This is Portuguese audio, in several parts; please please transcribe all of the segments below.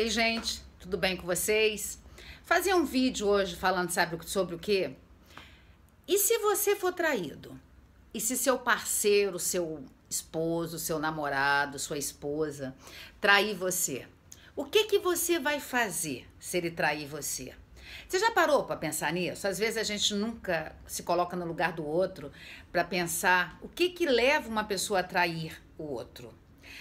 Ei, gente, tudo bem com vocês? Fazia um vídeo hoje falando, sabe, sobre o quê? E se você for traído? E se seu parceiro, seu esposo, seu namorado, sua esposa trair você? O que que você vai fazer se ele trair você? Você já parou para pensar nisso? Às vezes a gente nunca se coloca no lugar do outro para pensar o que que leva uma pessoa a trair o outro.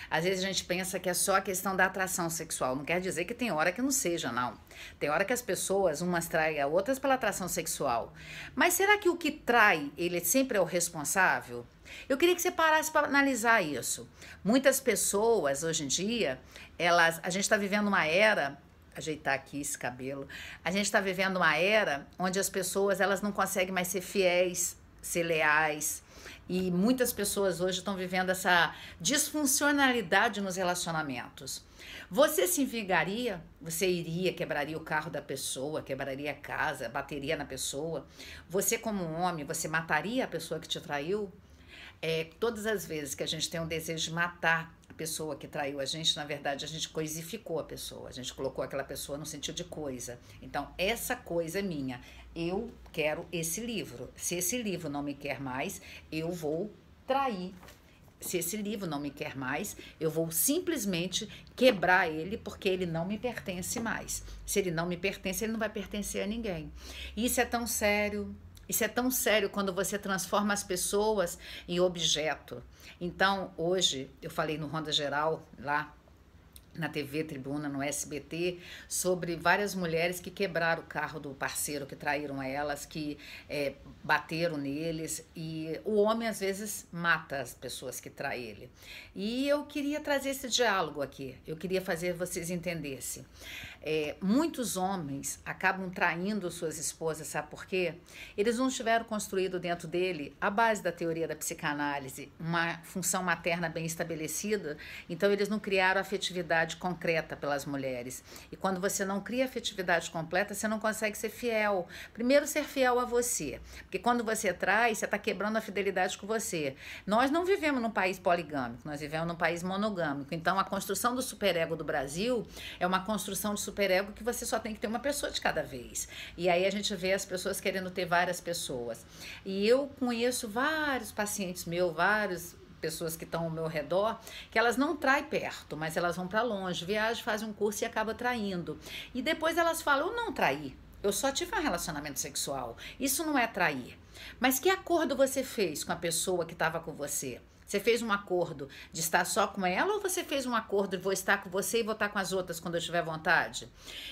Às vezes a gente pensa que é só a questão da atração sexual. Não quer dizer que tem hora que não seja, não. Tem hora que as pessoas umas traem a outras pela atração sexual. Mas será que o que trai, ele sempre é o responsável? Eu queria que você parasse para analisar isso. Muitas pessoas hoje em dia, elas, a gente está vivendo uma era ajeitar aqui esse cabelo. A gente está vivendo uma era onde as pessoas elas não conseguem mais ser fiéis ser leais. E muitas pessoas hoje estão vivendo essa disfuncionalidade nos relacionamentos. Você se vingaria? Você iria, quebraria o carro da pessoa, quebraria a casa, bateria na pessoa? Você, como homem, você mataria a pessoa que te traiu? É, todas as vezes que a gente tem um desejo de matar a pessoa que traiu a gente, na verdade a gente coisificou a pessoa, a gente colocou aquela pessoa no sentido de coisa. Então, essa coisa é minha. Eu quero esse livro. Se esse livro não me quer mais, eu vou trair se esse livro não me quer mais, eu vou simplesmente quebrar ele porque ele não me pertence mais. Se ele não me pertence, ele não vai pertencer a ninguém. Isso é tão sério, isso é tão sério quando você transforma as pessoas em objeto. Então, hoje, eu falei no Ronda Geral, lá na TV Tribuna, no SBT, sobre várias mulheres que quebraram o carro do parceiro, que traíram elas, que é, bateram neles. E o homem, às vezes, mata as pessoas que traem ele. E eu queria trazer esse diálogo aqui, eu queria fazer vocês entendessem. É, muitos homens acabam traindo suas esposas, sabe por quê? Eles não tiveram construído dentro dele, a base da teoria da psicanálise, uma função materna bem estabelecida, então eles não criaram afetividade afetividade concreta pelas mulheres. E quando você não cria afetividade completa, você não consegue ser fiel. Primeiro, ser fiel a você. Porque quando você traz, você está quebrando a fidelidade com você. Nós não vivemos num país poligâmico, nós vivemos num país monogâmico. Então, a construção do superego do Brasil é uma construção de superego que você só tem que ter uma pessoa de cada vez. E aí a gente vê as pessoas querendo ter várias pessoas. E eu conheço vários pacientes meus, vários pessoas que estão ao meu redor, que elas não traem perto, mas elas vão para longe, viajam, fazem um curso e acaba traindo. E depois elas falam, eu não traí, eu só tive um relacionamento sexual. Isso não é trair. Mas que acordo você fez com a pessoa que estava com você? Você fez um acordo de estar só com ela ou você fez um acordo de vou estar com você e vou estar com as outras quando eu tiver vontade?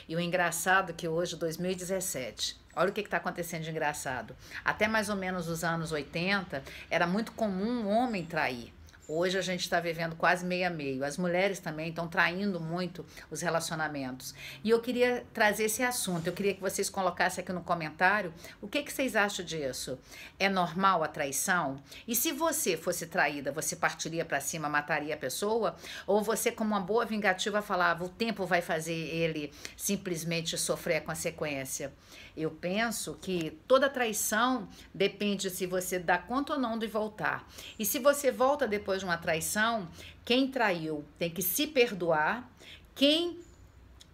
E o engraçado é que hoje, 2017, Olha o que está acontecendo de engraçado. Até mais ou menos os anos 80, era muito comum um homem trair. Hoje a gente está vivendo quase meio a meio. As mulheres também estão traindo muito os relacionamentos. E eu queria trazer esse assunto. Eu queria que vocês colocassem aqui no comentário o que, que vocês acham disso. É normal a traição? E se você fosse traída, você partiria para cima, mataria a pessoa? Ou você, como uma boa vingativa, falava o tempo vai fazer ele simplesmente sofrer a consequência? Eu penso que toda traição depende se você dá conta ou não de voltar. E se você volta depois depois de uma traição, quem traiu tem que se perdoar. Quem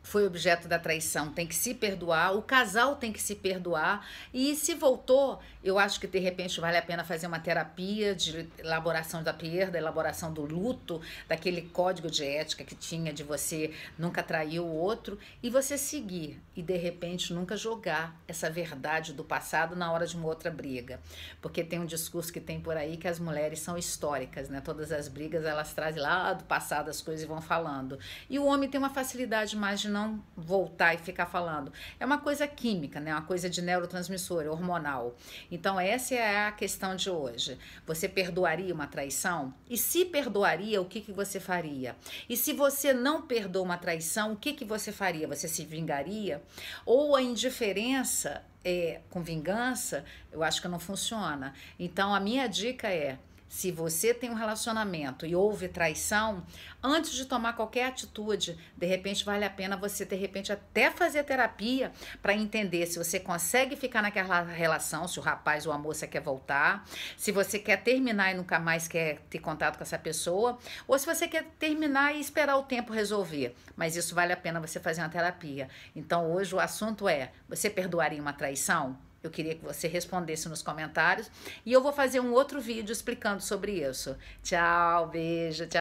foi objeto da traição tem que se perdoar, o casal tem que se perdoar. E se voltou, eu acho que de repente vale a pena fazer uma terapia de elaboração da perda, elaboração do luto, daquele código de ética que tinha de você nunca trair o outro e você seguir e de repente nunca jogar essa verdade do passado na hora de uma outra briga. Porque tem um discurso que tem por aí que as mulheres são históricas, né? Todas as brigas elas trazem lá do passado as coisas e vão falando. E o homem tem uma facilidade mais de não voltar e ficar falando. É uma coisa química, né? Uma coisa de neurotransmissor, hormonal. Então, essa é a questão de hoje. Você perdoaria uma traição? E se perdoaria, o que, que você faria? E se você não perdoa uma traição, o que, que você faria? Você se vingaria? Ou a indiferença é, com vingança? Eu acho que não funciona. Então, a minha dica é se você tem um relacionamento e houve traição, antes de tomar qualquer atitude, de repente vale a pena você, de repente, até fazer terapia para entender se você consegue ficar naquela relação, se o rapaz ou a moça quer voltar, se você quer terminar e nunca mais quer ter contato com essa pessoa, ou se você quer terminar e esperar o tempo resolver. Mas isso vale a pena você fazer uma terapia. Então, hoje o assunto é: você perdoaria uma traição? Eu queria que você respondesse nos comentários. E eu vou fazer um outro vídeo explicando sobre isso. Tchau, beijo, tchau.